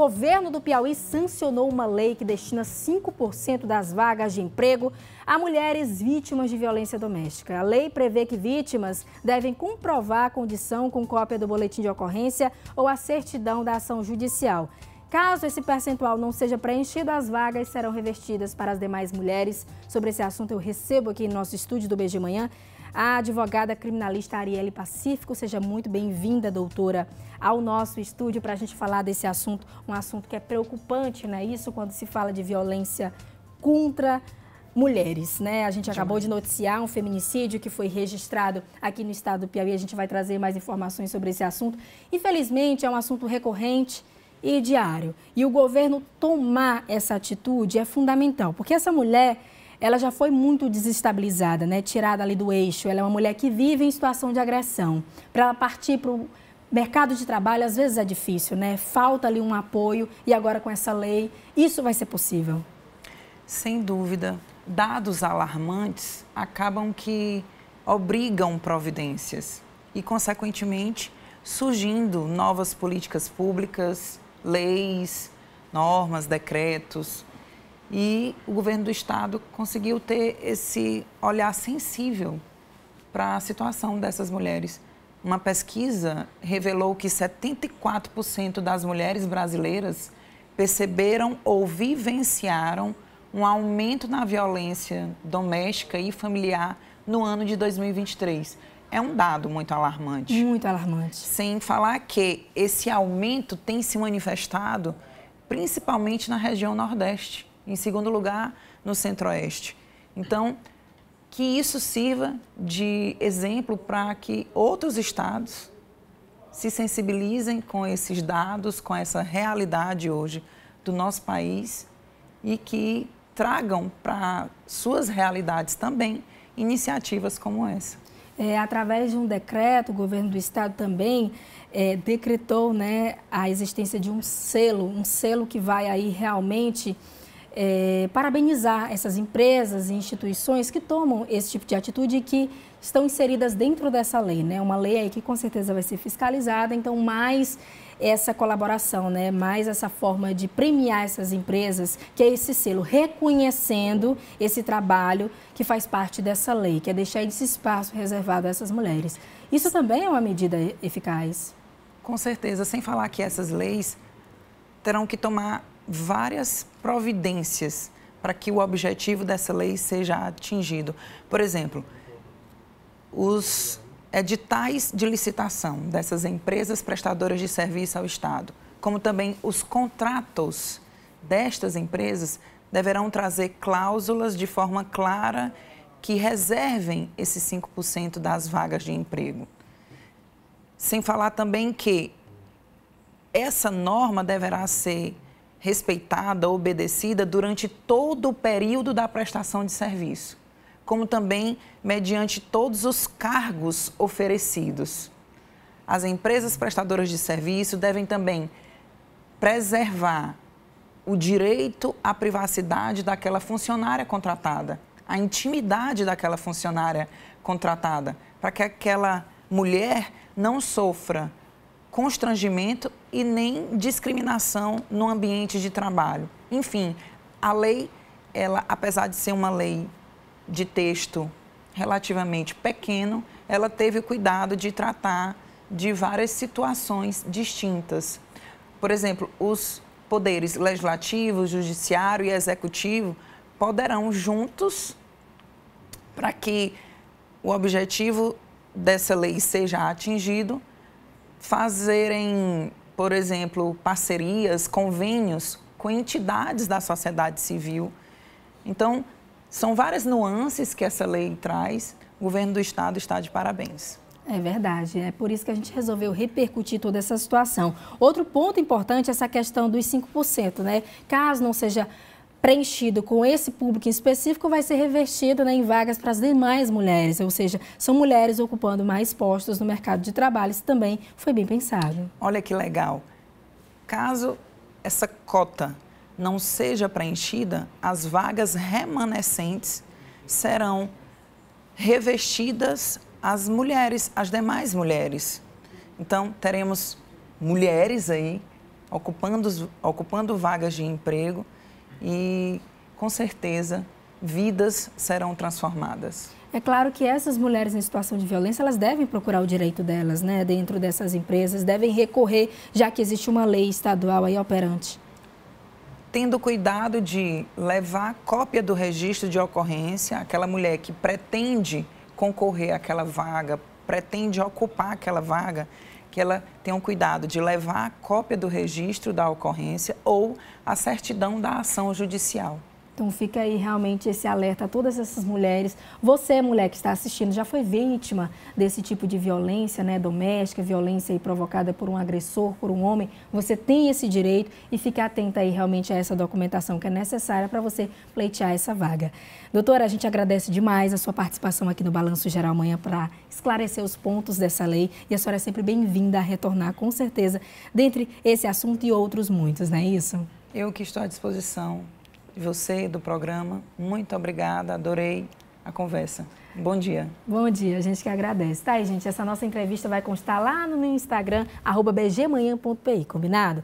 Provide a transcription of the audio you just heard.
governo do Piauí sancionou uma lei que destina 5% das vagas de emprego a mulheres vítimas de violência doméstica. A lei prevê que vítimas devem comprovar a condição com cópia do boletim de ocorrência ou a certidão da ação judicial. Caso esse percentual não seja preenchido, as vagas serão revertidas para as demais mulheres. Sobre esse assunto, eu recebo aqui no nosso estúdio do Beijo de Manhã a advogada criminalista Arielle Pacífico. Seja muito bem-vinda, doutora, ao nosso estúdio para a gente falar desse assunto, um assunto que é preocupante, não é isso? Quando se fala de violência contra mulheres, né? A gente acabou de noticiar um feminicídio que foi registrado aqui no estado do Piauí. A gente vai trazer mais informações sobre esse assunto. Infelizmente, é um assunto recorrente e diário. E o governo tomar essa atitude é fundamental, porque essa mulher ela já foi muito desestabilizada, né? Tirada ali do eixo. Ela é uma mulher que vive em situação de agressão. Para ela partir para o mercado de trabalho, às vezes é difícil, né? Falta ali um apoio e agora com essa lei, isso vai ser possível. Sem dúvida. Dados alarmantes acabam que obrigam providências e, consequentemente, surgindo novas políticas públicas, leis, normas, decretos, e o governo do estado conseguiu ter esse olhar sensível para a situação dessas mulheres. Uma pesquisa revelou que 74% das mulheres brasileiras perceberam ou vivenciaram um aumento na violência doméstica e familiar no ano de 2023. É um dado muito alarmante. Muito alarmante. Sem falar que esse aumento tem se manifestado principalmente na região Nordeste. Em segundo lugar, no Centro-Oeste. Então, que isso sirva de exemplo para que outros estados se sensibilizem com esses dados, com essa realidade hoje do nosso país e que tragam para suas realidades também iniciativas como essa. É, através de um decreto, o governo do estado também é, decretou né, a existência de um selo, um selo que vai aí realmente é, parabenizar essas empresas e instituições que tomam esse tipo de atitude e que estão inseridas dentro dessa lei, né? Uma lei aí que com certeza vai ser fiscalizada, então mais essa colaboração, né? Mais essa forma de premiar essas empresas, que é esse selo reconhecendo esse trabalho que faz parte dessa lei, que é deixar esse espaço reservado a essas mulheres. Isso também é uma medida eficaz. Com certeza, sem falar que essas leis terão que tomar várias providências para que o objetivo dessa lei seja atingido. Por exemplo, os editais de licitação dessas empresas prestadoras de serviço ao Estado, como também os contratos destas empresas, deverão trazer cláusulas de forma clara que reservem esses 5% das vagas de emprego. Sem falar também que essa norma deverá ser respeitada, obedecida durante todo o período da prestação de serviço, como também mediante todos os cargos oferecidos. As empresas prestadoras de serviço devem também preservar o direito à privacidade daquela funcionária contratada, a intimidade daquela funcionária contratada, para que aquela mulher não sofra constrangimento e nem discriminação no ambiente de trabalho. Enfim, a lei, ela, apesar de ser uma lei de texto relativamente pequeno, ela teve o cuidado de tratar de várias situações distintas. Por exemplo, os poderes legislativo, judiciário e executivo poderão juntos para que o objetivo dessa lei seja atingido, fazerem, por exemplo, parcerias, convênios com entidades da sociedade civil. Então, são várias nuances que essa lei traz. O governo do estado está de parabéns. É verdade, é por isso que a gente resolveu repercutir toda essa situação. Outro ponto importante é essa questão dos 5%, né? Caso não seja preenchido com esse público em específico vai ser revertido né, em vagas para as demais mulheres, ou seja, são mulheres ocupando mais postos no mercado de trabalho. Isso também foi bem pensado. Olha que legal. Caso essa cota não seja preenchida, as vagas remanescentes serão revestidas às mulheres, às demais mulheres. Então, teremos mulheres aí ocupando, ocupando vagas de emprego e com certeza vidas serão transformadas. É claro que essas mulheres em situação de violência, elas devem procurar o direito delas, né, dentro dessas empresas, devem recorrer, já que existe uma lei estadual aí operante. Tendo cuidado de levar cópia do registro de ocorrência, aquela mulher que pretende concorrer àquela vaga, pretende ocupar aquela vaga, que ela tenha um cuidado de levar a cópia do registro da ocorrência ou a certidão da ação judicial. Então fica aí realmente esse alerta a todas essas mulheres. Você, mulher que está assistindo, já foi vítima desse tipo de violência né, doméstica, violência provocada por um agressor, por um homem. Você tem esse direito e fica atenta aí realmente a essa documentação que é necessária para você pleitear essa vaga. Doutora, a gente agradece demais a sua participação aqui no Balanço Geral Amanhã para esclarecer os pontos dessa lei e a senhora é sempre bem-vinda a retornar, com certeza, dentre esse assunto e outros muitos, não é isso? Eu que estou à disposição de você do programa. Muito obrigada, adorei a conversa. Bom dia. Bom dia, a gente que agradece. Tá aí, gente, essa nossa entrevista vai constar lá no Instagram, arroba bgmanhã.pi, combinado?